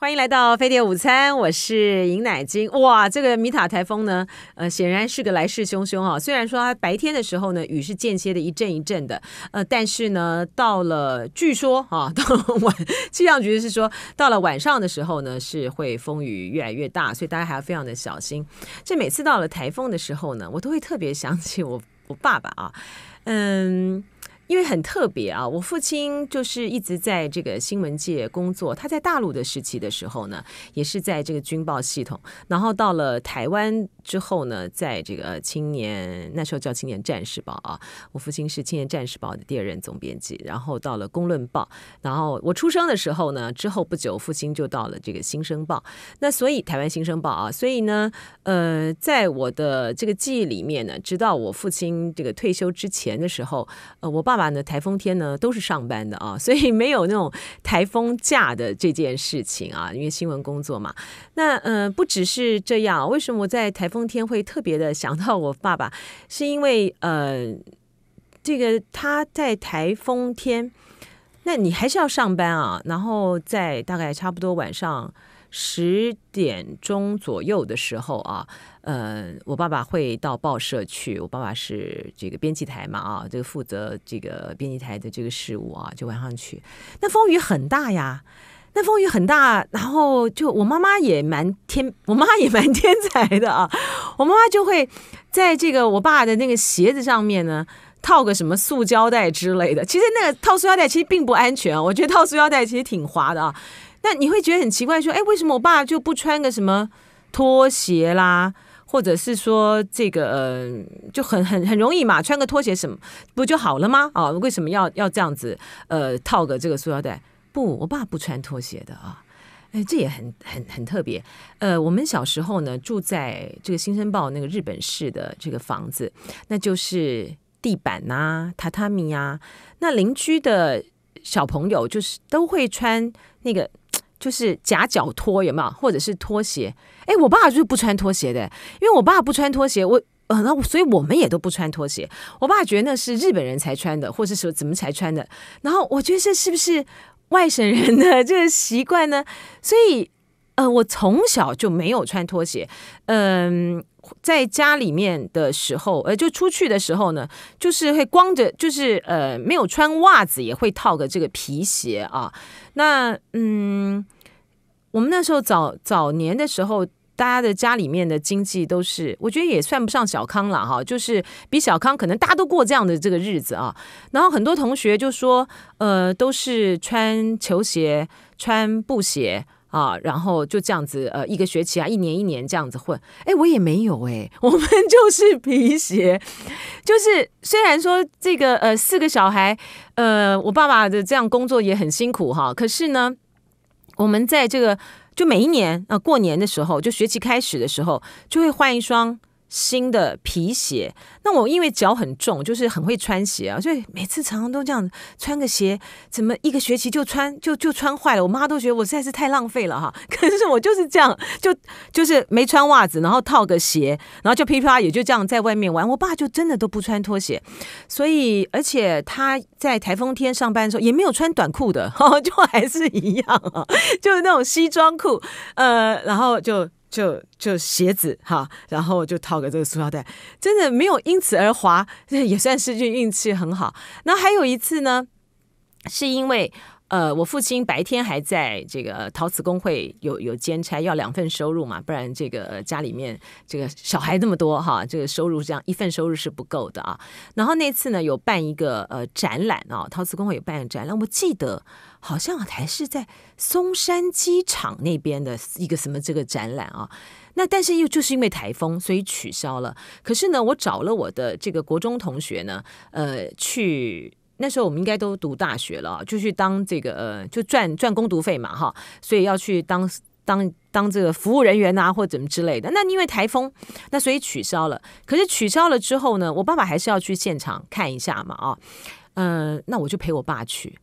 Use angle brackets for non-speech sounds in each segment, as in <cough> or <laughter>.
欢迎来到飞碟午餐，我是尹乃金。哇，这个米塔台风呢，呃，显然是个来势汹汹啊。虽然说它白天的时候呢，雨是间歇的，一阵一阵的，呃，但是呢，到了据说啊，<laughs> 到了晚气象局是说，到了晚上的时候呢，是会风雨越来越大，所以大家还要非常的小心。这每次到了台风的时候呢，我都会特别想起我我爸爸啊，嗯。因为很特别啊，我父亲就是一直在这个新闻界工作。他在大陆的时期的时候呢，也是在这个军报系统。然后到了台湾之后呢，在这个青年那时候叫青年战士报啊，我父亲是青年战士报的第二任总编辑。然后到了公论报，然后我出生的时候呢，之后不久父亲就到了这个新生报。那所以台湾新生报啊，所以呢，呃，在我的这个记忆里面呢，直到我父亲这个退休之前的时候，呃，我爸。爸呢？台风天呢都是上班的啊，<laughs> 所以没有那种台风假的这件事情啊，因为新闻工作嘛。那嗯，不只是这样，为什么我在台风天会特别的想到我爸爸？是因为呃，这个他在台风天，那你还是要上班啊，然后在大概差不多晚上。十点钟左右的时候啊，呃，我爸爸会到报社去。我爸爸是这个编辑台嘛啊，这个负责这个编辑台的这个事务啊，就晚上去。那风雨很大呀，那风雨很大，然后就我妈妈也蛮天，我妈也蛮天才的啊。我妈妈就会在这个我爸的那个鞋子上面呢套个什么塑胶带之类的。其实那个套塑胶带其实并不安全，我觉得套塑胶带其实挺滑的啊。那你会觉得很奇怪，说，哎，为什么我爸就不穿个什么拖鞋啦，或者是说这个，就很很很容易嘛，穿个拖鞋什么不就好了吗？啊，为什么要要这样子，呃，套个这个塑料袋？不，我爸不穿拖鞋的啊，哎，这也很很很特别。呃，我们小时候呢，住在这个新生报那个日本式的这个房子，那就是地板啊、榻榻米啊，那邻居的小朋友就是都会穿那个。就是夹脚拖有没有，或者是拖鞋？哎，我爸就是不穿拖鞋的，因为我爸不穿拖鞋，我呃，那所以我们也都不穿拖鞋。我爸觉得那是日本人才穿的，或是说怎么才穿的？然后我觉得这是不是外省人的这个习惯呢？所以。呃，我从小就没有穿拖鞋，嗯，在家里面的时候，呃，就出去的时候呢，就是会光着，就是呃，没有穿袜子，也会套个这个皮鞋啊。那嗯，我们那时候早早年的时候，大家的家里面的经济都是，我觉得也算不上小康了哈，就是比小康可能大家都过这样的这个日子啊。然后很多同学就说，呃，都是穿球鞋，穿布鞋。啊，然后就这样子，呃，一个学期啊，一年一年这样子混。哎，我也没有哎，我们 <laughs> 就是皮鞋，就是虽然说这个呃四个小孩，呃，我爸爸的这样工作也很辛苦哈。可是呢，我们在这个就每一年啊过年的时候，就学期开始的时候，就会换一双。新的皮鞋，那我因为脚很重，就是很会穿鞋啊，所以每次常常都这样穿个鞋，怎么一个学期就穿就就穿坏了？我妈都觉得我实在是太浪费了哈。<laughs> 可是我就是这样，就就是没穿袜子，然后套个鞋，然后就噼啪也就这样在外面玩。我爸就真的都不穿拖鞋，所以而且他在台风天上班的时候也没有穿短裤的，<laughs> 就还是一样，啊，就是那种西装裤，呃，然后就。就就鞋子哈，然后就套个这个塑料袋，真的没有因此而滑，<laughs> 也算是运运气很好。那还有一次呢，是因为。呃，我父亲白天还在这个陶瓷工会有有兼差，要两份收入嘛，不然这个家里面这个小孩那么多哈，这个收入这样一份收入是不够的啊。然后那次呢，有办一个呃展览啊，陶瓷工会有办展览，我记得好像还是在松山机场那边的一个什么这个展览啊。那但是又就是因为台风，所以取消了。可是呢，我找了我的这个国中同学呢，呃，去。那时候我们应该都读大学了，就去当这个呃，就赚赚攻读费嘛哈，所以要去当当当这个服务人员啊，或怎么之类的。那因为台风，那所以取消了。可是取消了之后呢，我爸爸还是要去现场看一下嘛啊，呃，那我就陪我爸去。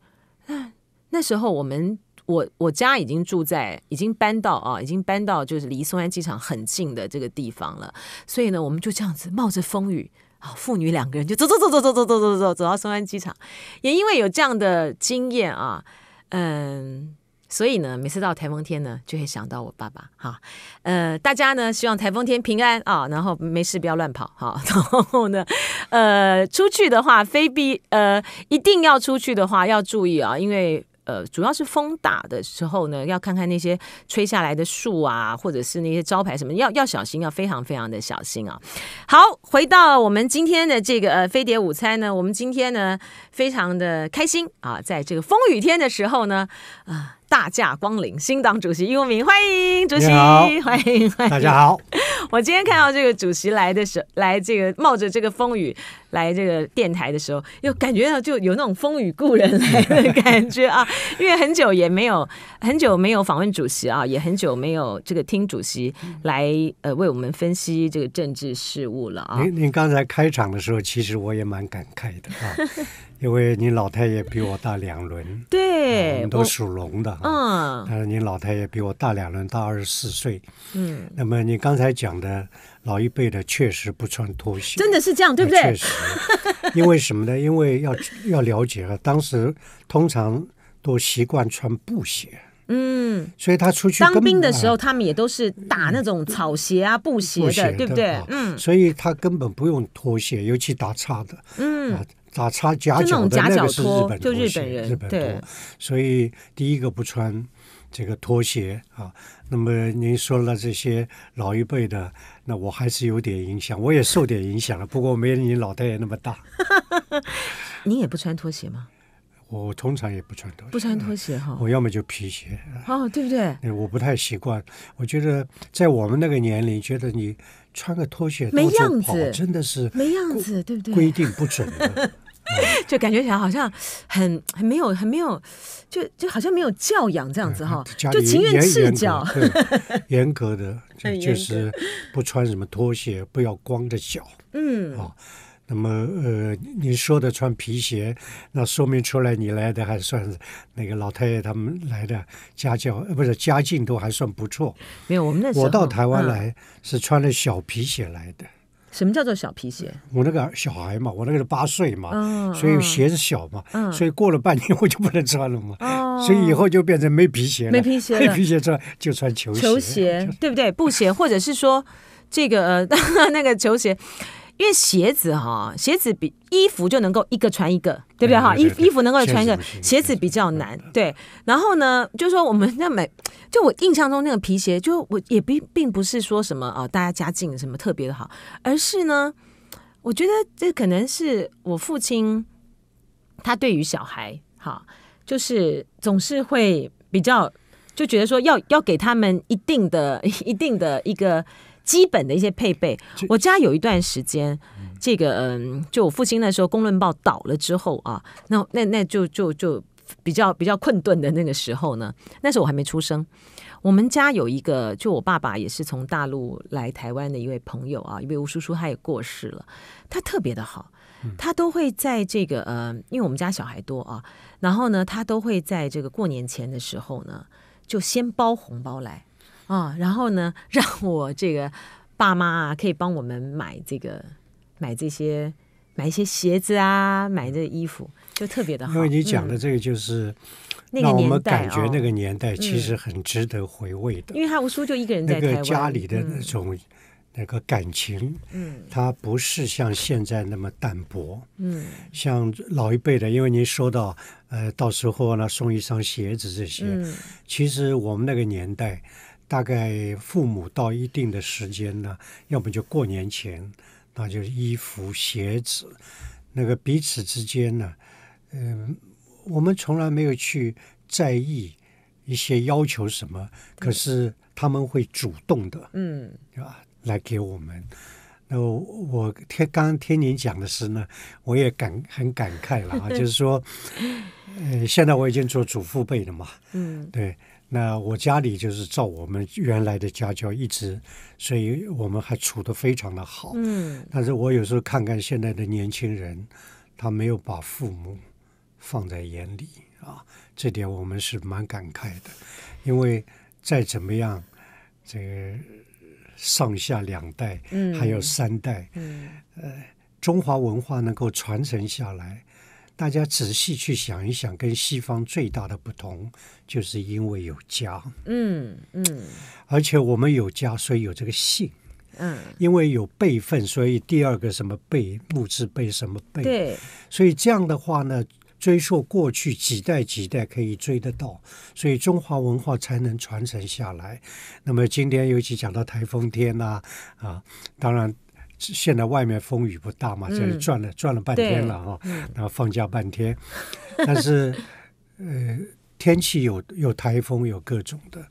那那时候我们我我家已经住在已经搬到啊，已经搬到就是离松山机场很近的这个地方了，所以呢，我们就这样子冒着风雨。父女两个人就走走走走走走走走走走到松山机场，也因为有这样的经验啊，嗯，所以呢，每次到台风天呢，就会想到我爸爸哈，呃，大家呢希望台风天平安啊，然后没事不要乱跑哈，<laughs> 然后呢，呃，出去的话非必呃一定要出去的话要注意啊，因为。呃，主要是风大的时候呢，要看看那些吹下来的树啊，或者是那些招牌什么，要要小心，要非常非常的小心啊。好，回到我们今天的这个呃飞碟午餐呢，我们今天呢非常的开心啊，在这个风雨天的时候呢，啊。大驾光临，新党主席尤明，欢迎主席，欢迎欢迎大家好。<laughs> 我今天看到这个主席来的时候，来这个冒着这个风雨来这个电台的时候，又感觉到就有那种风雨故人来的感觉啊。<laughs> 因为很久也没有很久没有访问主席啊，也很久没有这个听主席来呃为我们分析这个政治事务了啊。您您刚才开场的时候，其实我也蛮感慨的啊。<laughs> 因为你老太爷比我大两轮，对，我们都属龙的。嗯，他说你老太爷比我大两轮，大二十四岁。嗯，那么你刚才讲的，老一辈的确实不穿拖鞋，真的是这样，对不对？确实，<laughs> 因为什么呢？因为要要了解啊，当时通常都习惯穿布鞋。嗯，所以他出去当兵的时候，他们也都是打那种草鞋啊、布鞋的，对不对？嗯，所以他根本不用拖鞋，尤其打叉的。嗯。打叉夹脚的那个是日本，就日本人，日本所以第一个不穿这个拖鞋啊。那么您说了这些老一辈的，那我还是有点影响，我也受点影响了。不过没你脑袋那么大。<laughs> 你也不穿拖鞋吗？<laughs> 我通常也不穿拖鞋，不穿拖鞋哈。我要么就皮鞋。哦，对不对？我不太习惯。我觉得在我们那个年龄，觉得你穿个拖鞋没样子，真的是没样子，对不对？规定不准的。<laughs> <laughs> 就感觉起来好像很很没有很没有，就就好像没有教养这样子哈，就情愿赤脚。严格的，<laughs> 就是不穿什么拖鞋，不要光着脚。嗯哦，那么呃，你说的穿皮鞋，那说明出来你来的还算是那个老太爷他们来的家教，不是家境都还算不错。没有，我们那时候我到台湾来是穿了小皮鞋来的。什么叫做小皮鞋？我那个小孩嘛，我那个是八岁嘛，所以鞋子小嘛，所以过了半年我就不能穿了嘛，所以以后就变成没皮鞋了，没皮鞋没皮鞋穿就穿球鞋，球鞋，对不对？布鞋或者是说这个 <laughs> 那个球鞋。因为鞋子哈，鞋子比衣服就能够一个穿一个，对不对哈？衣衣服能够穿一个，鞋子比较难。对，然后呢，就是说我们要买，就我印象中那个皮鞋，就我也并并不是说什么啊，大家家境什么特别的好，而是呢，我觉得这可能是我父亲他对于小孩哈，就是总是会比较就觉得说要要给他们一定的一定的一个。基本的一些配备，我家有一段时间，这个嗯，就我父亲那时候《公论报》倒了之后啊，那那那就就就比较比较困顿的那个时候呢，那时候我还没出生。我们家有一个，就我爸爸也是从大陆来台湾的一位朋友啊，一位吴叔叔，他也过世了。他特别的好，他都会在这个呃，因为我们家小孩多啊，然后呢，他都会在这个过年前的时候呢，就先包红包来。啊，然后呢，<laughs> 让我这个爸妈啊，可以帮我们买这个、买这些、买一些鞋子啊，买这衣服，就特别的。好。因为你讲的这个，就是让我们感觉那个年代其实很值得回味的。因为他吴叔就一个人在那个家里的那种那个感情，嗯，他不是像现在那么淡薄，嗯，像老一辈的。因为您说到，呃，到时候呢，送一双鞋子这些，其实我们那个年代。大概父母到一定的时间呢，要么就过年前，那就是衣服鞋子，那个彼此之间呢，嗯，我们从来没有去在意一些要求什么，可是他们会主动的，嗯，啊，来给我们。那我听刚刚听您讲的是呢，我也感很感慨了啊，<laughs> 就是说，呃，现在我已经做祖父辈了嘛，嗯，对，那我家里就是照我们原来的家教一直，所以我们还处得非常的好，嗯，但是我有时候看看现在的年轻人，他没有把父母放在眼里啊，这点我们是蛮感慨的，因为再怎么样，这个。上下两代，嗯，还有三代，嗯，呃，中华文化能够传承下来，大家仔细去想一想，跟西方最大的不同，就是因为有家，嗯嗯，而且我们有家，所以有这个姓，嗯，因为有辈分，所以第二个什么辈，木字辈什么辈，对，所以这样的话呢。追溯过去几代几代可以追得到，所以中华文化才能传承下来。那么今天尤其讲到台风天呐，啊，当然现在外面风雨不大嘛，这里转了转了半天了啊，那放假半天，但是 <laughs> 呃，天气有有台风，有各种的，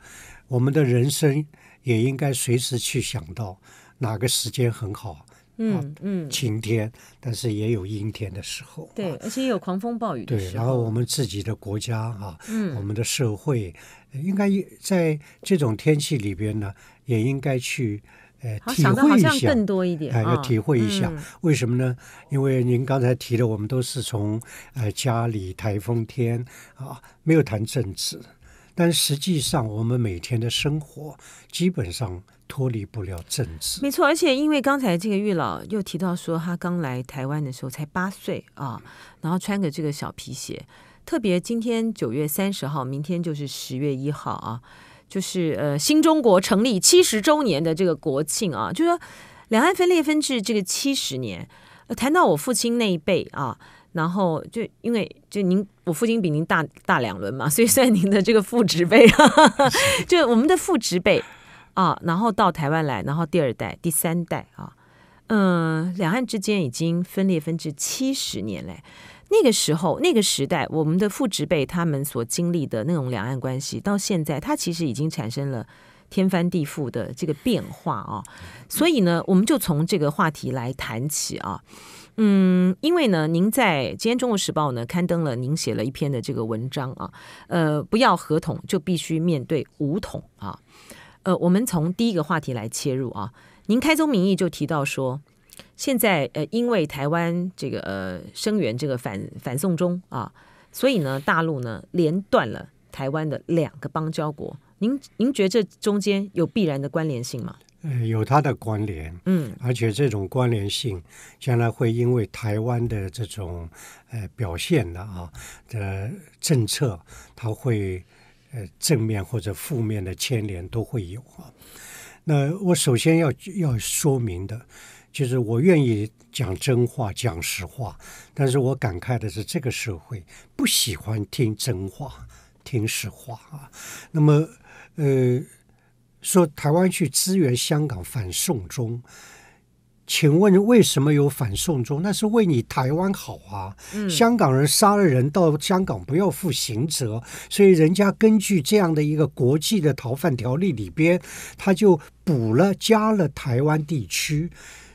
我们的人生也应该随时去想到哪个时间很好。嗯嗯，晴天，但是也有阴天的时候。对，而且有狂风暴雨。对，然后我们自己的国家啊，我们的社会，应该在这种天气里边呢，也应该去呃体会一下，更多一点要体会一下。为什么呢？因为您刚才提的，我们都是从呃家里台风天啊，没有谈政治，但实际上我们每天的生活基本上。脱离不了政治，没错。而且因为刚才这个玉老又提到说，他刚来台湾的时候才八岁啊，然后穿个这个小皮鞋。特别今天九月三十号，明天就是十月一号啊，就是呃新中国成立七十周年的这个国庆啊，就说两岸分裂分治这个七十年。谈到我父亲那一辈啊，然后就因为就您，我父亲比您大大两轮嘛，所以算您的这个父职辈，<laughs> 就我们的父职辈。啊，然后到台湾来，然后第二代、第三代啊，嗯，两岸之间已经分裂分至七十年嘞。那个时候，那个时代，我们的父执辈他们所经历的那种两岸关系，到现在，它其实已经产生了天翻地覆的这个变化啊。所以呢，我们就从这个话题来谈起啊。嗯，因为呢，您在今天《中国时报》呢刊登了您写了一篇的这个文章啊，呃，不要“合同就必须面对“武统”啊。呃，我们从第一个话题来切入啊。您开宗明义就提到说，现在呃，因为台湾这个呃声援这个反反送中啊，所以呢，大陆呢连断了台湾的两个邦交国。您您觉这中间有必然的关联性吗？呃，有它的关联，嗯，而且这种关联性将来会因为台湾的这种呃表现的啊的政策，它会。呃，正面或者负面的牵连都会有啊。那我首先要要说明的，就是我愿意讲真话、讲实话，但是我感慨的是，这个社会不喜欢听真话、听实话啊。那么，呃，说台湾去支援香港反送中。请问为什么有反送中？那是为你台湾好啊！香港人杀了人到香港不要负刑责，所以人家根据这样的一个国际的逃犯条例里边，他就补了加了台湾地区，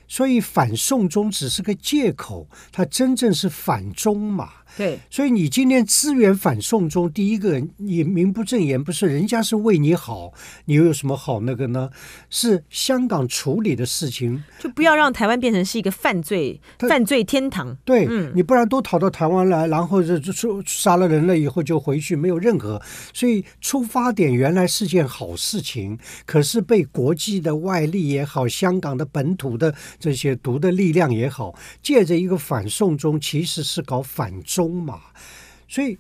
所以反送中只是个借口，他真正是反中嘛。对，所以你今天资源反送中，第一个你名不正言不是，人家是为你好，你又有什么好那个呢？是香港处理的事情，就不要让台湾变成是一个犯罪犯罪天堂。对，你不然都逃到台湾来，然后就就杀了人了以后就回去，没有任何。所以出发点原来是件好事情，可是被国际的外力也好，香港的本土的这些毒的力量也好，借着一个反送中，其实是搞反。中嘛，所以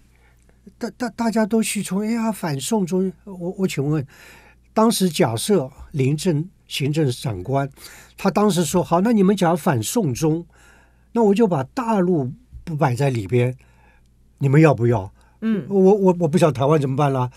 大大大家都去从哎呀反宋中，我我请问，当时假设林政行政长官，他当时说好，那你们讲反宋中，那我就把大陆不摆在里边，你们要不要？嗯，我我我不晓得台湾怎么办了，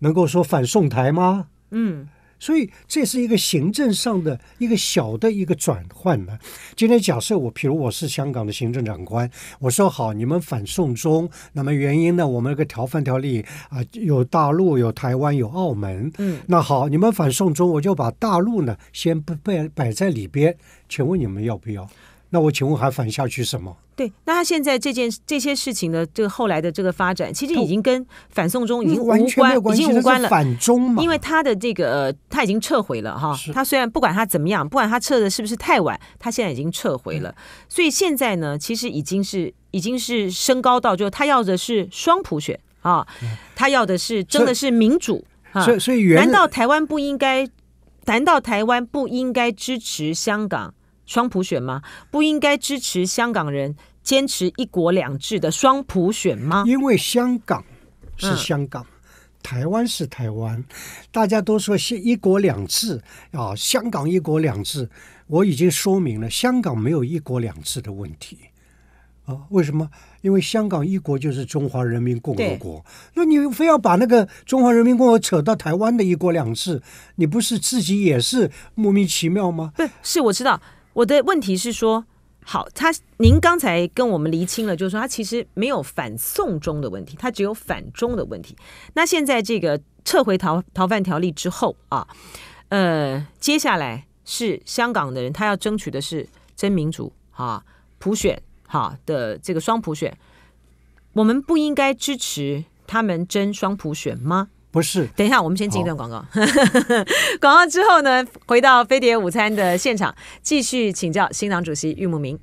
能够说反宋台吗？嗯。所以这是一个行政上的一个小的一个转换呢。今天假设我，比如我是香港的行政长官，我说好，你们反送中，那么原因呢？我们这个条分条例啊，有大陆、有台湾、有澳门。嗯。那好，你们反送中，我就把大陆呢先不摆摆在里边，请问你们要不要？那我请问还反下去什么？对，那他现在这件这些事情的这个后来的这个发展，其实已经跟反送中已经无关，已经无关了。反中嘛？因为他的这个他已经撤回了哈。他虽然不管他怎么样，不管他撤的是不是太晚，他现在已经撤回了。所以现在呢，其实已经是已经是升高到，就他要的是双普选啊，他要的是真的是民主啊。所以所以，难道台湾不应该？难道台湾不应该支持香港？双普选吗？不应该支持香港人坚持“一国两制”的双普选吗？因为香港是香港，台湾是台湾，大家都说是一国两制啊。香港一国两制，我已经说明了，香港没有一国两制的问题啊。为什么？因为香港一国就是中华人民共和国，那你非要把那个中华人民共和国扯到台湾的一国两制，你不是自己也是莫名其妙吗？是我知道。我的问题是说，好，他您刚才跟我们厘清了，就是说他其实没有反送中的问题，他只有反中的问题。那现在这个撤回逃逃犯条例之后啊，呃，接下来是香港的人，他要争取的是真民主啊，普选哈的这个双普选，我们不应该支持他们争双普选吗？不是，等一下，我们先进一段广告。<laughs> 广告之后呢，回到飞碟午餐的现场，继续请教新党主席玉木明。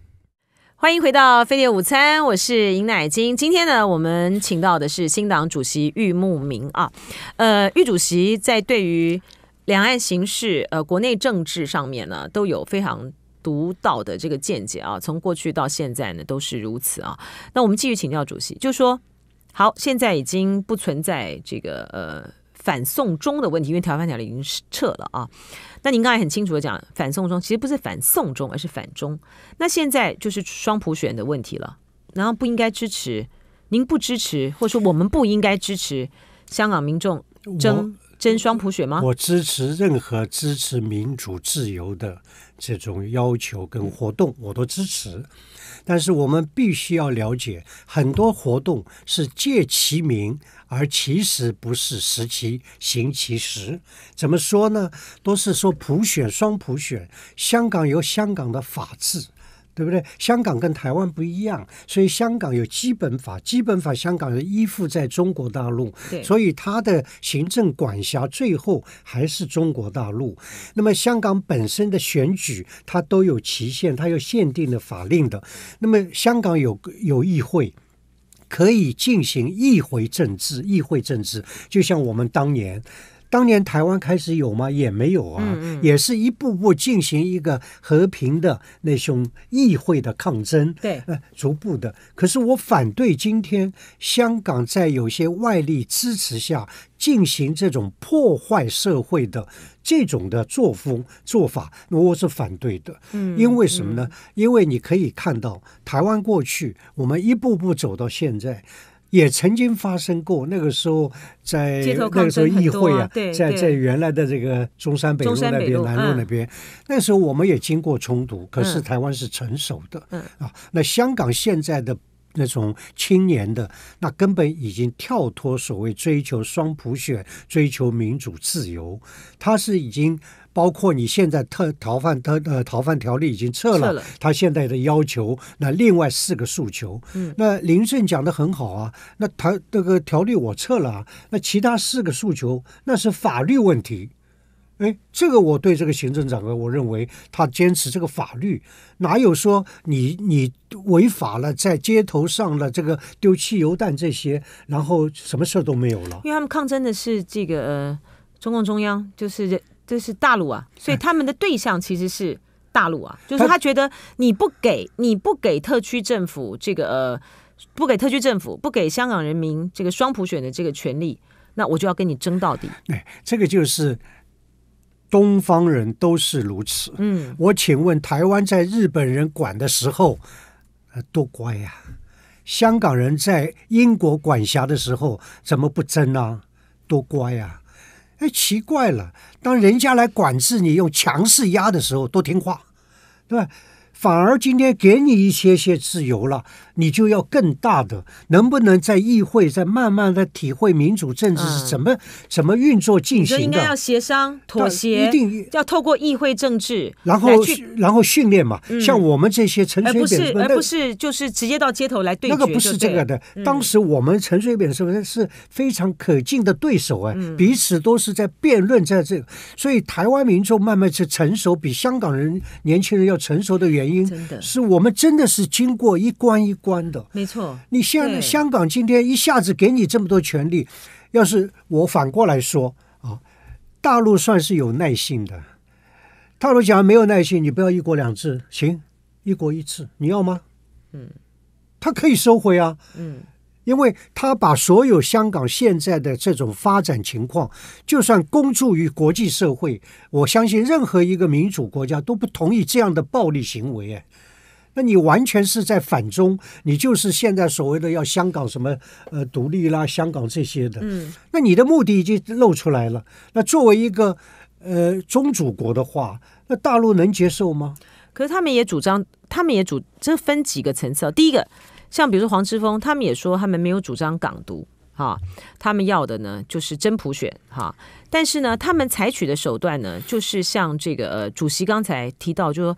欢迎回到飞碟午餐，我是尹乃金。今天呢，我们请到的是新党主席玉木明啊。呃，玉主席在对于两岸形势、呃国内政治上面呢，都有非常独到的这个见解啊。从过去到现在呢，都是如此啊。那我们继续请教主席，就说。好，现在已经不存在这个呃反送中的问题，因为台湾条例已经撤了啊。那您刚才很清楚的讲，反送中其实不是反送中，而是反中。那现在就是双普选的问题了，然后不应该支持，您不支持，或者说我们不应该支持香港民众争争双普选吗？我支持任何支持民主自由的这种要求跟活动，我都支持。但是我们必须要了解，很多活动是借其名，而其实不是实其行其实。怎么说呢？都是说普选、双普选，香港有香港的法治。对不对？香港跟台湾不一样，所以香港有基本法，基本法香港是依附在中国大陆，所以它的行政管辖最后还是中国大陆。那么香港本身的选举，它都有期限，它有限定的法令的。那么香港有有议会，可以进行议会政治，议会政治就像我们当年。当年台湾开始有吗？也没有啊，也是一步步进行一个和平的那种议会的抗争，对，逐步的。可是我反对今天香港在有些外力支持下进行这种破坏社会的这种的作风做法，那我是反对的。嗯，因为什么呢？因为你可以看到台湾过去我们一步步走到现在。也曾经发生过，那个时候在那个时候议会啊，在在原来的这个中山北路那边、南路那边，那时候我们也经过冲突，可是台湾是成熟的，啊，那香港现在的。那种青年的，那根本已经跳脱所谓追求双普选、追求民主自由，他是已经包括你现在特逃犯特呃逃犯条例已经撤了，他现在的要求，那另外四个诉求，嗯，那林顺讲的很好啊，那他这个条例我撤了啊，那其他四个诉求那是法律问题。哎，这个我对这个行政长官，我认为他坚持这个法律，哪有说你你违法了，在街头上了这个丢汽油弹这些，然后什么事都没有了？因为他们抗争的是这个呃，中共中央，就是这是大陆啊，所以他们的对象其实是大陆啊，就是他觉得你不给你不给特区政府这个呃，不给特区政府，不给香港人民这个双普选的这个权利，那我就要跟你争到底。哎，这个就是。东方人都是如此。嗯，我请问台湾在日本人管的时候，呃，多乖呀！香港人在英国管辖的时候怎么不争呢？多乖呀！哎，奇怪了，当人家来管制你用强势压的时候，多听话，对吧？反而今天给你一些些自由了，你就要更大的。能不能在议会再慢慢的体会民主政治是怎么怎么运作进行的？应该要协商妥协，一定要透过议会政治。然后然后训练嘛，像我们这些陈水扁，而不是不是就是直接到街头来对决。那个不是这个的。当时我们陈水扁是不是是非常可敬的对手啊？彼此都是在辩论，在这。所以台湾民众慢慢是成熟，比香港人年轻人要成熟的远。原因真的是我们真的是经过一关一关的，没错。你像香港今天一下子给你这么多权利，要是我反过来说啊，大陆算是有耐心的，大陆讲没有耐心，你不要一国两制，行一国一制，你要吗？嗯，他可以收回啊。嗯。因为他把所有香港现在的这种发展情况，就算公诸于国际社会，我相信任何一个民主国家都不同意这样的暴力行为。那你完全是在反中，你就是现在所谓的要香港什么呃独立啦，香港这些的。嗯。那你的目的已经露出来了。那作为一个呃宗主国的话，那大陆能接受吗？可是他们也主张，他们也主，这分几个层次。第一个。像比如说黄之锋，他们也说他们没有主张港独，哈，他们要的呢就是真普选，哈，但是呢，他们采取的手段呢，就是像这个呃，主席刚才提到，就说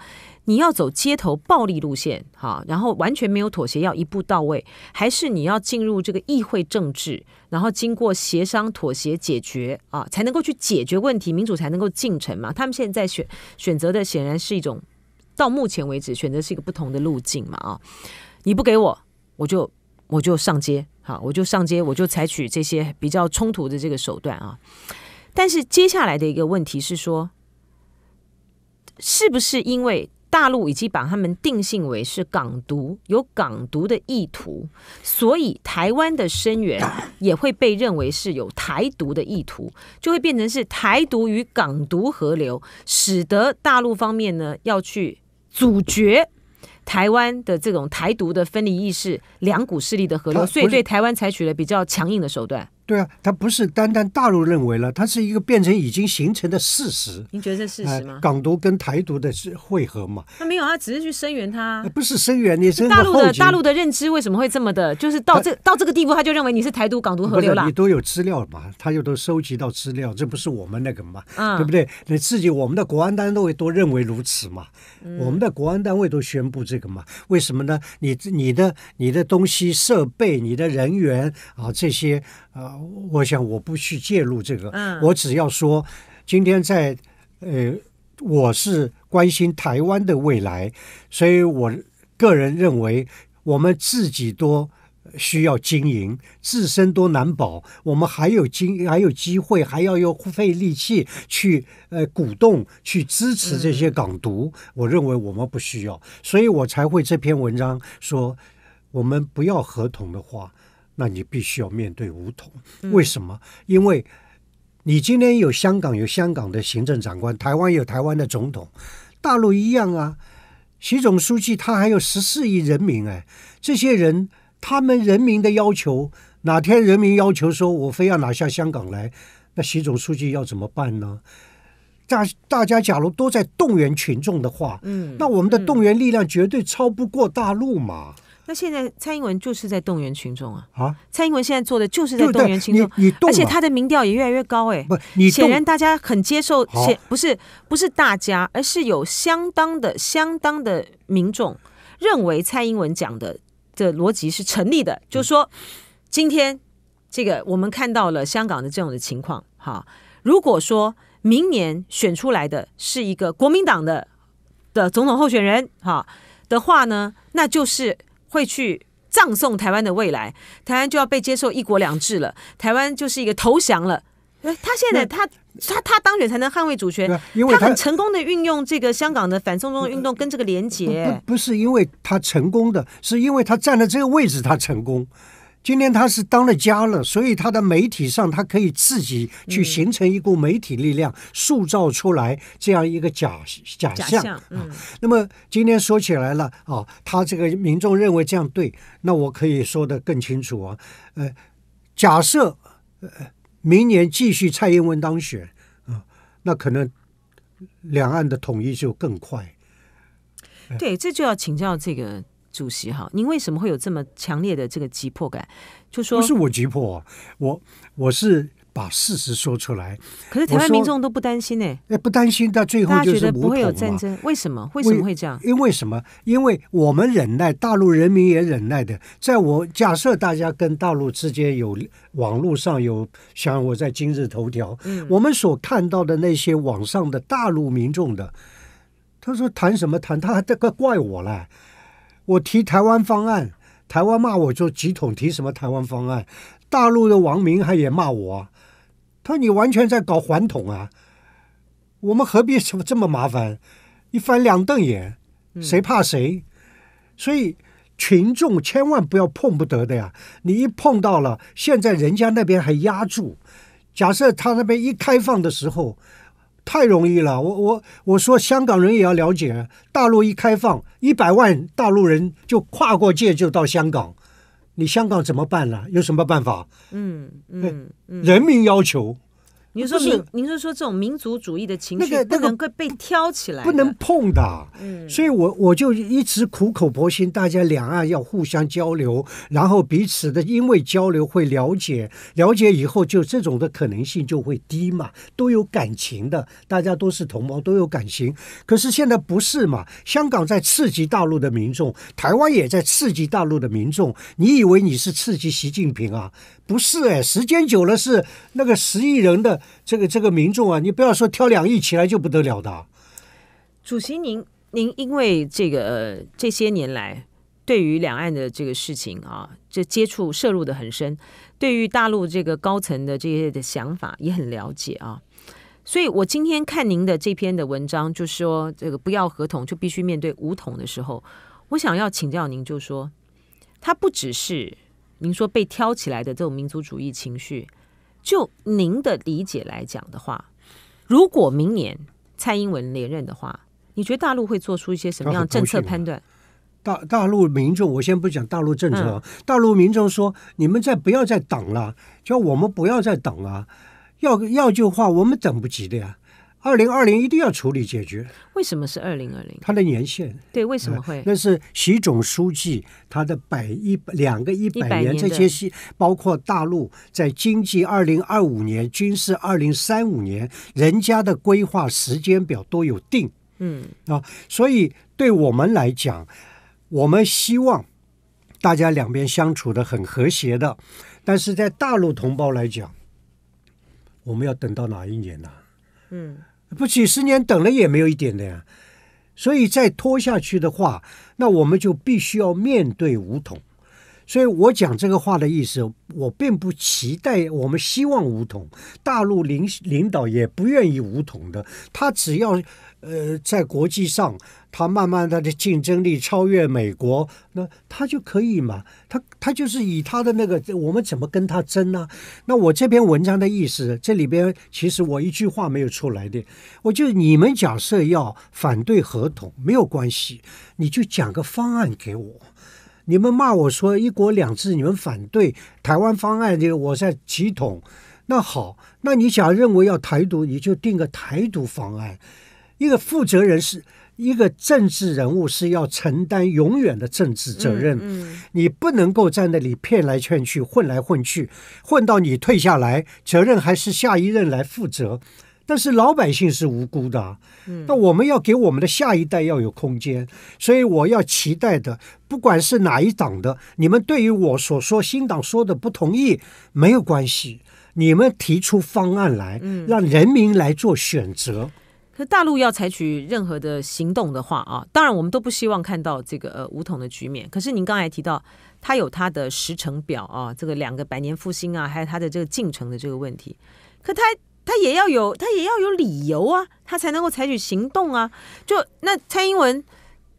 你要走街头暴力路线，哈，然后完全没有妥协，要一步到位，还是你要进入这个议会政治，然后经过协商妥协解决啊，才能够去解决问题，民主才能够进程嘛。他们现在选选择的显然是一种到目前为止选择是一个不同的路径嘛，啊，你不给我。我就我就上街，好，我就上街，我就采取这些比较冲突的这个手段啊。但是接下来的一个问题是说，是不是因为大陆已经把他们定性为是港独，有港独的意图，所以台湾的声援也会被认为是有台独的意图，就会变成是台独与港独合流，使得大陆方面呢要去阻绝。台湾的这种台独的分离意识，两股势力的合流，所以对台湾采取了比较强硬的手段。对啊，它不是单单大陆认为了，它是一个变成已经形成的事实。您觉得是事实吗？港独跟台独的汇合嘛？他没有，他只是去声援他。不是声援，你是大陆的大陆的认知为什么会这么的？就是到这到这个地步，他就认为你是台独、港独合流了。你都有资料嘛？他又都收集到资料，这不是我们那个嘛？啊，对不对？你自己我们的国安单位都认为如此嘛？我们的国安单位都宣布这个嘛？为什么呢？你你的你的东西、设备、你的人员啊这些啊。我想我不去介入这个，我只要说，今天在呃，我是关心台湾的未来，所以我个人认为，我们自己多需要经营，自身都难保，我们还有经还有机会，还要用费力气去呃鼓动去支持这些港独，我认为我们不需要，所以我才会这篇文章说，我们不要合同的话。那你必须要面对梧统，为什么？因为，你今天有香港有香港的行政长官，台湾有台湾的总统，大陆一样啊。习总书记他还有十四亿人民哎，这些人他们人民的要求，哪天人民要求说我非要拿下香港来，那习总书记要怎么办呢？大大家假如都在动员群众的话，那我们的动员力量绝对超不过大陆嘛。那现在蔡英文就是在动员群众啊！啊，蔡英文现在做的就是在动员群众，而且他的民调也越来越高。哎，不，显然大家很接受，显不是不是大家，而是有相当的相当的民众认为蔡英文讲的的逻辑是成立的。就说今天这个我们看到了香港的这种的情况，哈，如果说明年选出来的是一个国民党的的总统候选人，哈的话呢，那就是。会去葬送台湾的未来，台湾就要被接受一国两制了，台湾就是一个投降了。他现在他他他当选才能捍卫主权，他很成功的运用这个香港的反送中运动跟这个连结。不不是因为他成功的是因为他站在这个位置，他成功。今天他是当了家了，所以他的媒体上，他可以自己去形成一股媒体力量，塑造出来这样一个假假象啊。那么今天说起来了啊，他这个民众认为这样对，那我可以说的更清楚啊。呃，假设呃明年继续蔡英文当选啊，那可能两岸的统一就更快。对，这就要请教这个。主席哈，您为什么会有这么强烈的这个急迫感？就说不是我急迫，我我是把事实说出来。可是台湾民众都不担心呢？哎，不担心，到最后就是觉得不会有战争，为什么？为什么会这样？因为什么？因为我们忍耐，大陆人民也忍耐的。在我假设大家跟大陆之间有网络上有，像我在今日头条，嗯，我们所看到的那些网上的大陆民众的，他说谈什么谈？他还这个怪我嘞？我提台湾方案，台湾骂我就几统提什么台湾方案，大陆的王明还也骂我，他说你完全在搞还统啊，我们何必这么这么麻烦，一翻两瞪眼，谁怕谁？所以群众千万不要碰不得的呀，你一碰到了，现在人家那边还压住，假设他那边一开放的时候。太容易了，我我我说香港人也要了解，大陆一开放，一百万大陆人就跨过界就到香港，你香港怎么办呢？有什么办法？嗯嗯嗯，人民要求。你说是？你是说这种民族主义的情绪？不能够被挑起来，不能碰的。嗯，所以，我我就一直苦口婆心，大家两岸要互相交流，然后彼此的，因为交流会了解，了解以后就这种的可能性就会低嘛。都有感情的，大家都是同胞，都有感情。可是现在不是嘛？香港在刺激大陆的民众，台湾也在刺激大陆的民众。你以为你是刺激习近平啊？不是哎，时间久了是那个十亿人的这个这个民众啊，你不要说挑两亿起来就不得了的。主席，您您因为这个这些年来对于两岸的这个事情啊，这接触涉入的很深，对于大陆这个高层的这些的想法也很了解啊。所以我今天看您的这篇的文章，就说这个不要合同就必须面对五统的时候，我想要请教您，就说它不只是。您说被挑起来的这种民族主义情绪，就您的理解来讲的话，如果明年蔡英文连任的话，你觉得大陆会做出一些什么样政策判断？大大陆民众，我先不讲大陆政策大陆民众说：“你们再不要再等了？叫我们不要再等了。要要就话，我们等不及的呀。”二零二零一定要处理解决。为什么是二零二零？它的年限。对，为什么会？那是习总书记他的百一两个一百年这些，包括大陆在经济二零二五年、军事二零三五年，人家的规划时间表都有定。嗯。啊，所以对我们来讲，我们希望大家两边相处的很和谐的，但是在大陆同胞来讲，我们要等到哪一年呢？嗯。不，几十年等了也没有一点的呀，所以再拖下去的话，那我们就必须要面对武统。所以我讲这个话的意思，我并不期待，我们希望武统，大陆领领导也不愿意武统的，他只要，呃，在国际上，他慢慢他的竞争力超越美国，那他就可以嘛，他他就是以他的那个，我们怎么跟他争呢？那我这篇文章的意思，这里边其实我一句话没有出来的，我就你们假设要反对合同没有关系，你就讲个方案给我。你们骂我说“一国两制”，你们反对台湾方案，这个我在旗统。那好，那你想认为要台独，你就定个台独方案。一个负责人是一个政治人物，是要承担永远的政治责任。你不能够在那里骗来骗去、混来混去，混到你退下来，责任还是下一任来负责。但是老百姓是无辜的，那我们要给我们的下一代要有空间，所以我要期待的，不管是哪一党的，你们对于我所说新党说的不同意没有关系，你们提出方案来，让人民来做选择。可大陆要采取任何的行动的话啊，当然我们都不希望看到这个呃武统的局面。可是您刚才提到他有他的时程表啊，这个两个百年复兴啊，还有他的这个进程的这个问题，可他。他也要有，他也要有理由啊，他才能够采取行动啊。就那蔡英文，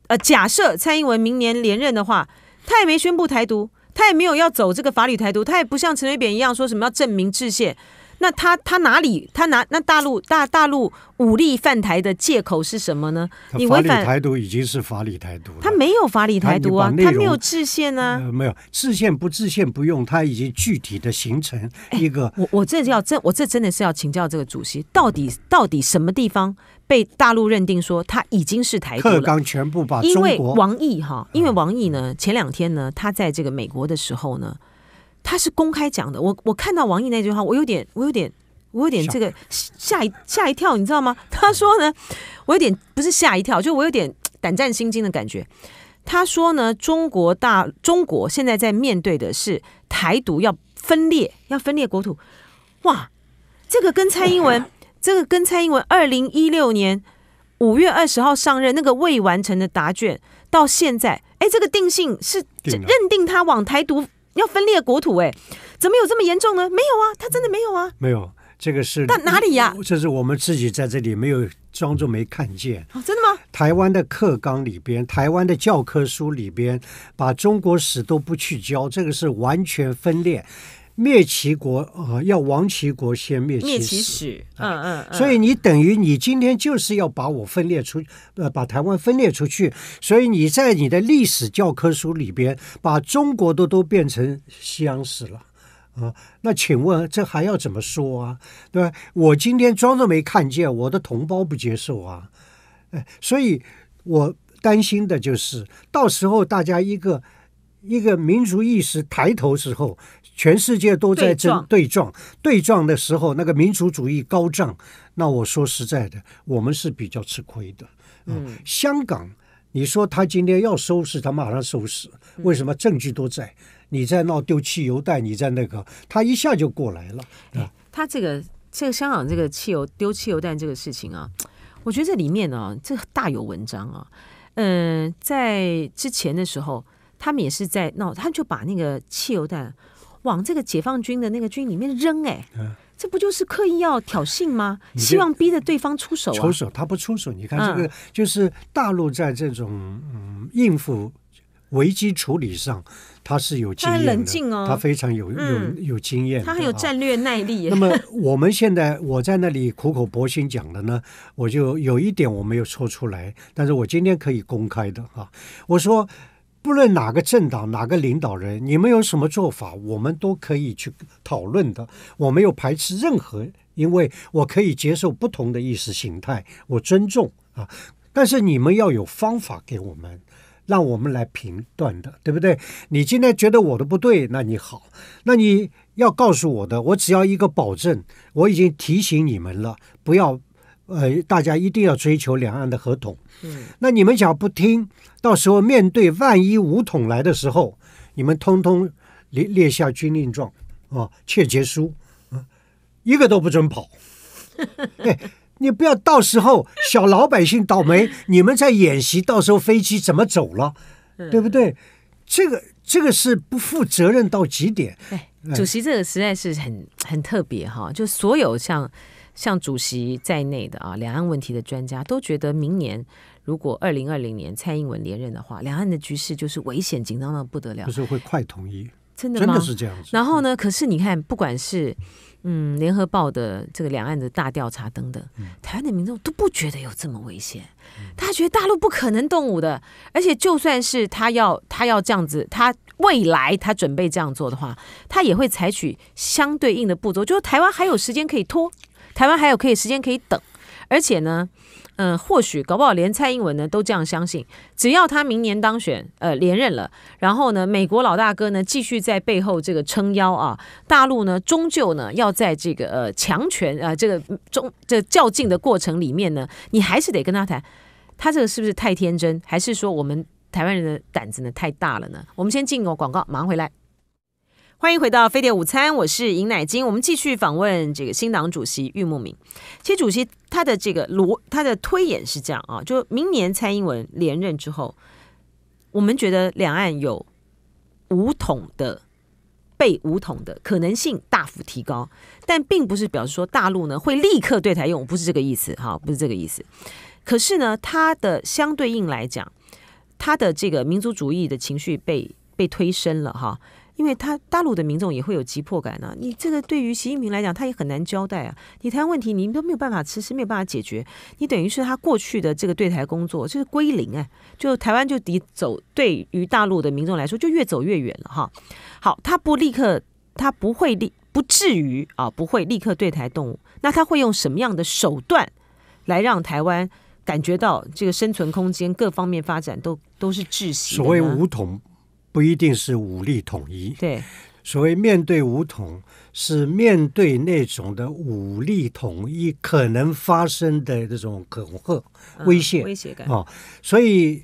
呃，假设蔡英文明年连任的话，他也没宣布台独，他也没有要走这个法理台独，他也不像陈水扁一样说什么要证明致谢。那他他哪里他拿那大陆大大陆武力犯台的借口是什么呢？你违反台独已经是法理台独，他没有法理台独啊，他没有制宪啊，没有制宪不制宪不用，他已经具体的形成一个。我我这要真我这真的是要请教这个主席，到底到底什么地方被大陆认定说他已经是台独了？全部把因为王毅哈，因为王毅呢，前两天呢，他在这个美国的时候呢。他是公开讲的，我我看到王毅那句话，我有点我有点我有点这个吓一吓一跳，你知道吗？<laughs> 他说呢，我有点不是吓一跳，就我有点胆战心惊的感觉。他说呢，中国大中国现在在面对的是台独要分裂，要分裂国土。哇，这个跟蔡英文，<laughs> 这个跟蔡英文二零一六年五月二十号上任那个未完成的答卷，到现在，哎，这个定性是认定他往台独。要分裂国土哎，怎么有这么严重呢？没有啊，他真的没有啊，没有。这个是但哪里呀？这是我们自己在这里没有装作没看见。真的吗？台湾的课纲里边，台湾的教科书里边，把中国史都不去教，这个是完全分裂。灭齐国啊，要亡齐国先灭齐史，嗯嗯，所以你等于你今天就是要把我分裂出，呃，把台湾分裂出去，所以你在你的历史教科书里边把中国都都变成西洋史了啊？那请问这还要怎么说啊？对吧？我今天装作没看见，我的同胞不接受啊！哎，所以我担心的就是，到时候大家一个一个民族意识抬头时候。全世界都在争对撞，对撞的时候，那个民族主义高涨。那我说实在的，我们是比较吃亏的。嗯，香港，你说他今天要收拾，他马上收拾。为什么？证据都在。你在闹丢汽油弹，你在那个，他一下就过来了。他这个，这个香港这个汽油丢汽油弹这个事情啊，我觉得这里面呢，这大有文章啊。嗯，在之前的时候，他们也是在闹，他就把那个汽油弹。往这个解放军的那个军里面扔，哎，这不就是刻意要挑衅吗？希望逼着对方出手。出手他不出手，你看这个就是大陆在这种嗯应付危机处理上，他是有他验、冷静哦，他非常有有有经验，他很有战略耐力。那 <laughs> 么我们现在我在那里苦口婆心讲的呢，我就有一点我没有说出来，但是我今天可以公开的哈，我说。不论哪个政党、哪个领导人，你们有什么做法，我们都可以去讨论的。我没有排斥任何，因为我可以接受不同的意识形态，我尊重啊。但是你们要有方法给我们，让我们来评断的，对不对？你今天觉得我的不对，那你好，那你要告诉我的，我只要一个保证。我已经提醒你们了，不要。呃，大家一定要追求两岸的合同。嗯，那你们只要不听，到时候面对万一武统来的时候，你们通通列列下军令状，啊，切结书，一个都不准跑。<laughs> 哎，你不要到时候小老百姓倒霉，你们在演习，到时候飞机怎么走了？对不对？这个这个是不负责任到极点。哎，主席，这个实在是很很特别哈，就所有像。像主席在内的啊，两岸问题的专家都觉得，明年如果二零二零年蔡英文连任的话，两岸的局势就是危险紧张的不得了，就是会快统一，真的真的是这样子。然后呢，可是你看，不管是嗯联合报的这个两岸的大调查等等，台湾的民众都不觉得有这么危险，他觉得大陆不可能动武的，而且就算是他要他要这样子，他未来他准备这样做的话，他也会采取相对应的步骤，就是台湾还有时间可以拖。台湾还有可以时间可以等，而且呢，嗯，或许搞不好连蔡英文呢都这样相信，只要他明年当选，呃，连任了，然后呢，美国老大哥呢继续在背后这个撑腰啊，大陆呢终究呢要在这个呃强权啊这个中这较劲的过程里面呢，你还是得跟他谈，他这个是不是太天真，还是说我们台湾人的胆子呢太大了呢？我们先进个广告，马上回来。欢迎回到《飞碟午餐》，我是尹乃金。我们继续访问这个新党主席郁慕明。其实，主席他的这个罗他的推演是这样啊，就明年蔡英文连任之后，我们觉得两岸有五统的被五统的可能性大幅提高，但并不是表示说大陆呢会立刻对台用，不是这个意思哈，不是这个意思。可是呢，他的相对应来讲，他的这个民族主义的情绪被被推升了哈。因为他大陆的民众也会有急迫感呢，你这个对于习近平来讲，他也很难交代啊。你台湾问题你都没有办法迟迟没有办法解决，你等于是他过去的这个对台工作就是归零哎，就台湾就离走对于大陆的民众来说就越走越远了哈。好，他不立刻，他不会立，不至于啊，不会立刻对台动武。那他会用什么样的手段来让台湾感觉到这个生存空间各方面发展都都是窒息？所谓梧桐。不一定是武力统一。对，所谓面对武统，是面对那种的武力统一可能发生的这种恐吓、威胁、威胁感。哦，所以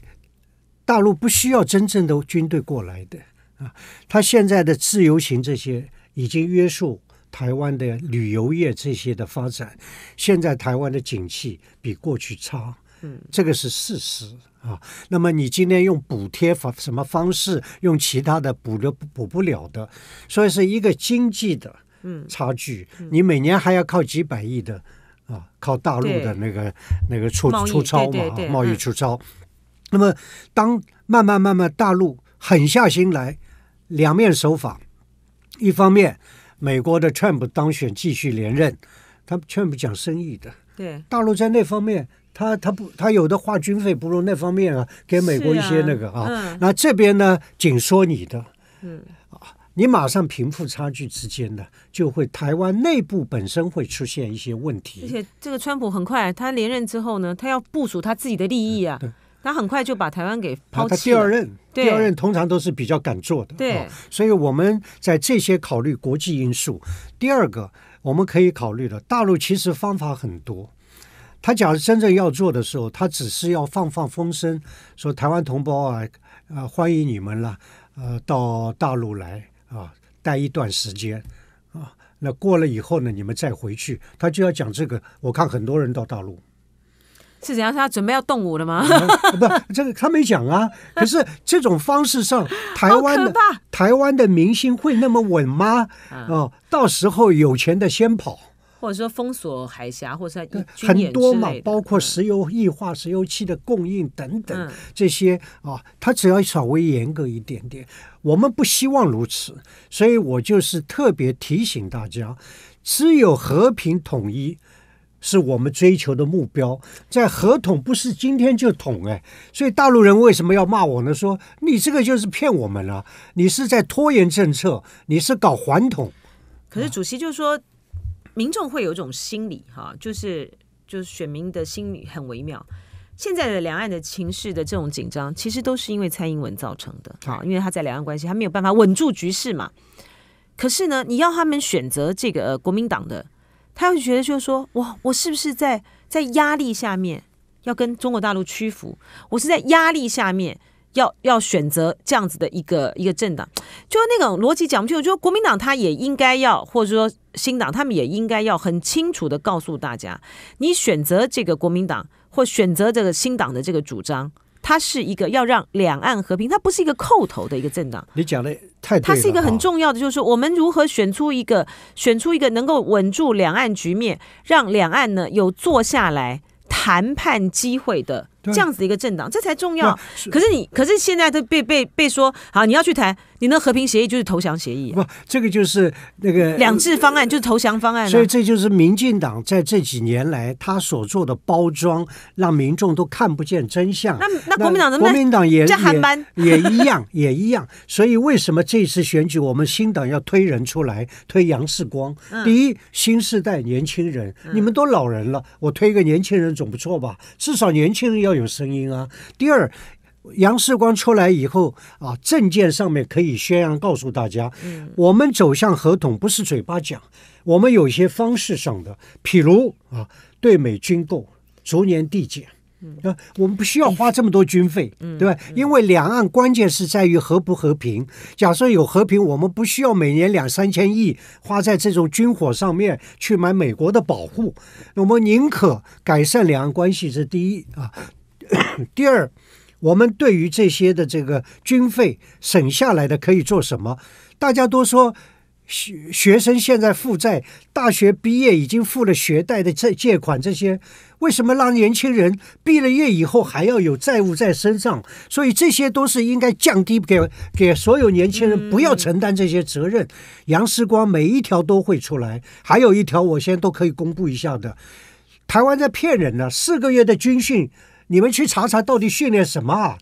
大陆不需要真正的军队过来的啊。他现在的自由行这些已经约束台湾的旅游业这些的发展。现在台湾的景气比过去差，嗯，这个是事实。啊，那么你今天用补贴方什么方式，用其他的补的补不了的，所以是一个经济的嗯差距，你每年还要靠几百亿的啊，靠大陆的那个那个出出超嘛，贸易出超。那么当慢慢慢慢大陆狠下心来，两面手法，一方面美国的 Trump 当选继续连任，他们 Trump 讲生意的，对大陆在那方面。他他不，他有的花军费不如那方面啊，给美国一些那个啊。那这边呢，仅说你的。嗯。啊，你马上贫富差距之间的，就会台湾内部本身会出现一些问题。而且这个川普很快，他连任之后呢，他要部署他自己的利益啊，他很快就把台湾给抛弃。他第二任，第二任通常都是比较敢做的。对。所以我们在这些考虑国际因素，第二个我们可以考虑的，大陆其实方法很多。他假如真正要做的时候，他只是要放放风声，说台湾同胞啊，呃，欢迎你们了，呃，到大陆来啊，待一段时间啊，那过了以后呢，你们再回去。他就要讲这个，我看很多人到大陆，是怎样，他准备要动武了吗？不，这个他没讲啊。<laughs> 可是这种方式上，台湾的台湾的明星会那么稳吗？哦，到时候有钱的先跑。或者说封锁海峡，或者很多嘛，包括石油异化、石油气的供应等等这些啊，他只要稍微严格一点点，我们不希望如此，所以我就是特别提醒大家，只有和平统一是我们追求的目标。在合统不是今天就统哎，所以大陆人为什么要骂我呢？说你这个就是骗我们了，你是在拖延政策，你是搞环统。可是主席就说。民众会有一种心理，哈，就是就是选民的心理很微妙。现在的两岸的情势的这种紧张，其实都是因为蔡英文造成的，哈，因为他在两岸关系他没有办法稳住局势嘛。可是呢，你要他们选择这个国民党的，他又觉得就是说，哇，我是不是在在压力下面要跟中国大陆屈服？我是在压力下面。要要选择这样子的一个一个政党，就是那种逻辑讲不清楚。就国民党他也应该要，或者说新党他们也应该要，很清楚的告诉大家，你选择这个国民党或选择这个新党的这个主张，它是一个要让两岸和平，它不是一个叩头的一个政党。你讲的太，它是一个很重要的，就是我们如何选出一个选出一个能够稳住两岸局面，让两岸呢有坐下来谈判机会的。这样子一个政党，这才重要。可是你，可是现在都被被被说，好，你要去谈。你那和平协议就是投降协议，不，这个就是那个两制方案，就是投降方案。所以这就是民进党在这几年来他所做的包装，让民众都看不见真相。那那国民党，国民党也也也一样，<laughs> 也一样。所以为什么这次选举我们新党要推人出来推杨世光？第一，新时代年轻人，你们都老人了，我推一个年轻人总不错吧？至少年轻人要有声音啊。第二。杨世光出来以后啊，证件上面可以宣扬告诉大家，嗯，我们走向合同不是嘴巴讲，我们有些方式上的，譬如啊，对美军购逐年递减，嗯，我们不需要花这么多军费，嗯，对吧？因为两岸关键是在于和不和平。假设有和平，我们不需要每年两三千亿花在这种军火上面去买美国的保护，我们宁可改善两岸关系，这第一啊，<coughs> 第二。我们对于这些的这个军费省下来的可以做什么？大家都说学学生现在负债，大学毕业已经付了学贷的借借款这些，为什么让年轻人毕了业以后还要有债务在身上？所以这些都是应该降低给给所有年轻人不要承担这些责任。杨世光每一条都会出来，还有一条我现在都可以公布一下的，台湾在骗人呢，四个月的军训。你们去查查，到底训练什么啊？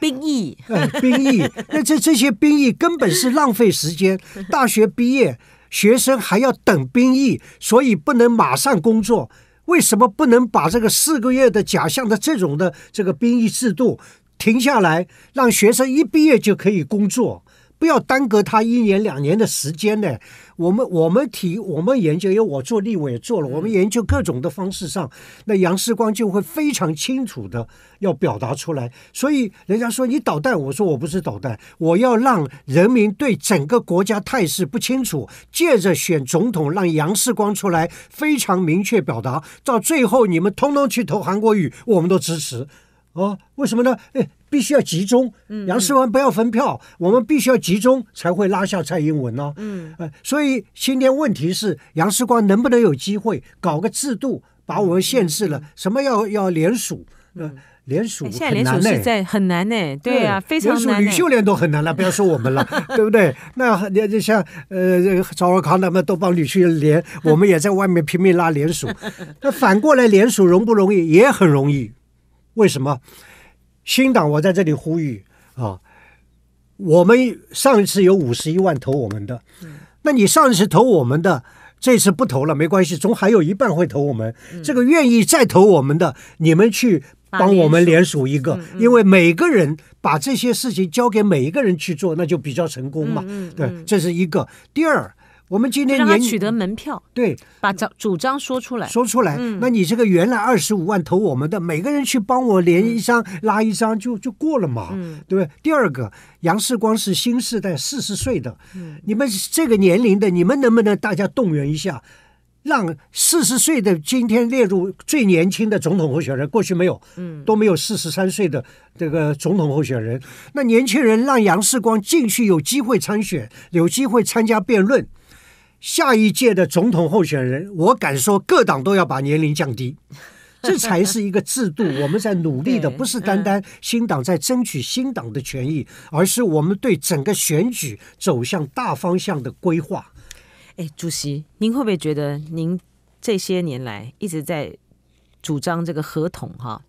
兵役，兵役。<laughs> 那这这些兵役根本是浪费时间。大学毕业，学生还要等兵役，所以不能马上工作。为什么不能把这个四个月的假象的这种的这个兵役制度停下来，让学生一毕业就可以工作，不要耽搁他一年两年的时间呢？我们我们提我们研究，因为我做立委也做了，我们研究各种的方式上，那杨世光就会非常清楚的要表达出来，所以人家说你捣蛋，我说我不是捣蛋，我要让人民对整个国家态势不清楚，借着选总统让杨世光出来非常明确表达，到最后你们通通去投韩国语，我们都支持，哦，为什么呢？诶。必须要集中，杨世文不要分票，我们必须要集中才会拉下蔡英文呢。嗯，呃，所以今天问题是杨世光能不能有机会搞个制度把我们限制了？什么要要联署？呃，联署现在联署是在很难呢。对啊，非常难。联署吕秀莲都很难了，不要说我们了，<laughs> 对不对？那你像呃赵若康他们都帮你去联，我们也在外面拼命拉联署。<laughs> 那反过来联署容不容易？也很容易。为什么？新党，我在这里呼吁啊！我们上一次有五十一万投我们的，那你上一次投我们的，这次不投了没关系，总还有一半会投我们。这个愿意再投我们的，你们去帮我们联署一个，因为每个人把这些事情交给每一个人去做，那就比较成功嘛。对，这是一个。第二。我们今天也取得门票，对，把主张说出来，说出来。那你这个原来二十五万投我们的，每个人去帮我连一张拉一张，就就过了嘛，对对？第二个，杨世光是新时代四十岁的，你们这个年龄的，你们能不能大家动员一下，让四十岁的今天列入最年轻的总统候选人？过去没有，嗯，都没有四十三岁的这个总统候选人。那年轻人让杨世光进去，有机会参选，有机会参加辩论。下一届的总统候选人，我敢说各党都要把年龄降低，<laughs> 这才是一个制度。我们在努力的，不是单单新党在争取新党的权益，而是我们对整个选举走向大方向的规划。哎，主席，您会不会觉得您这些年来一直在主张这个合同？哈，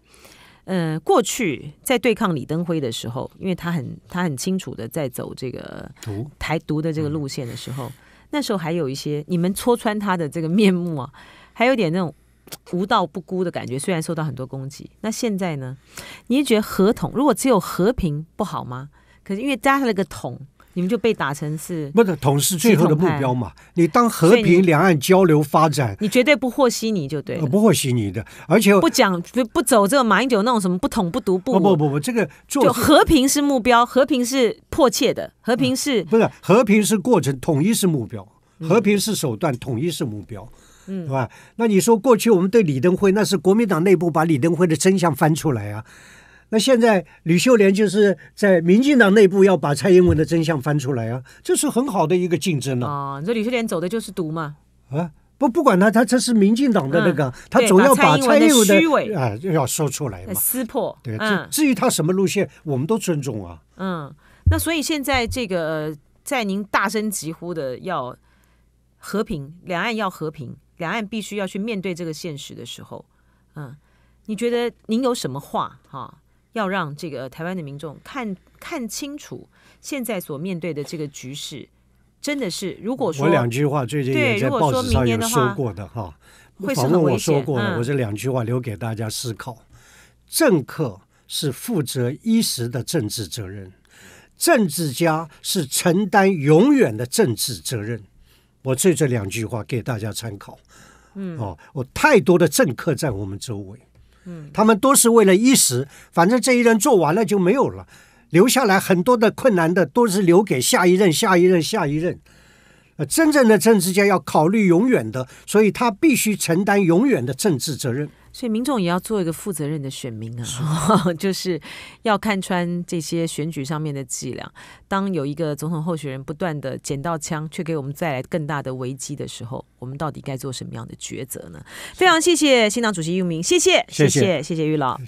嗯，过去在对抗李登辉的时候，因为他很他很清楚的在走这个台独的这个路线的时候。那时候还有一些你们戳穿他的这个面目啊，还有点那种无道不孤的感觉。虽然受到很多攻击，那现在呢？你觉得合同如果只有和平不好吗？可是因为搭了个桶。你们就被打成是，不是统是最后的目标嘛？你当和平两岸交流发展，你绝对不和稀泥，就对，不和稀泥的，而且不讲不不走这个马英九那种什么不统不独不不不不这个就和平是目标，和平是迫切的，和平是不是和平是过程，统一是目标，和平是手段，统一是目标，嗯，对吧？那你说过去我们对李登辉，那是国民党内部把李登辉的真相翻出来啊。那现在吕秀莲就是在民进党内部要把蔡英文的真相翻出来啊，这是很好的一个竞争了啊。你说吕秀莲走的就是毒嘛？啊，不不管他，他这是民进党的那个，他总要把蔡英文的虚伪啊要说出来嘛，撕破。对，至至于他什么路线，我们都尊重啊。嗯，那所以现在这个在您大声疾呼的要和平，两岸要和平，两岸必须要去面对这个现实的时候，嗯，你觉得您有什么话哈？要让这个台湾的民众看看清楚，现在所面对的这个局势，真的是如果说我两句话，最近对，如果说明年的话，会我很危险。我这两句话留给大家思考。政客是负责一时的政治责任，政治家是承担永远的政治责任。我这这两句话给大家参考。嗯，哦，我太多的政客在我们周围。他们都是为了一时，反正这一任做完了就没有了，留下来很多的困难的都是留给下一任、下一任、下一任。呃，真正的政治家要考虑永远的，所以他必须承担永远的政治责任。所以民众也要做一个负责任的选民啊，<laughs> 就是要看穿这些选举上面的伎俩。当有一个总统候选人不断的捡到枪，却给我们带来更大的危机的时候，我们到底该做什么样的抉择呢？非常谢谢新党主席玉明，谢谢，谢谢，谢谢玉老。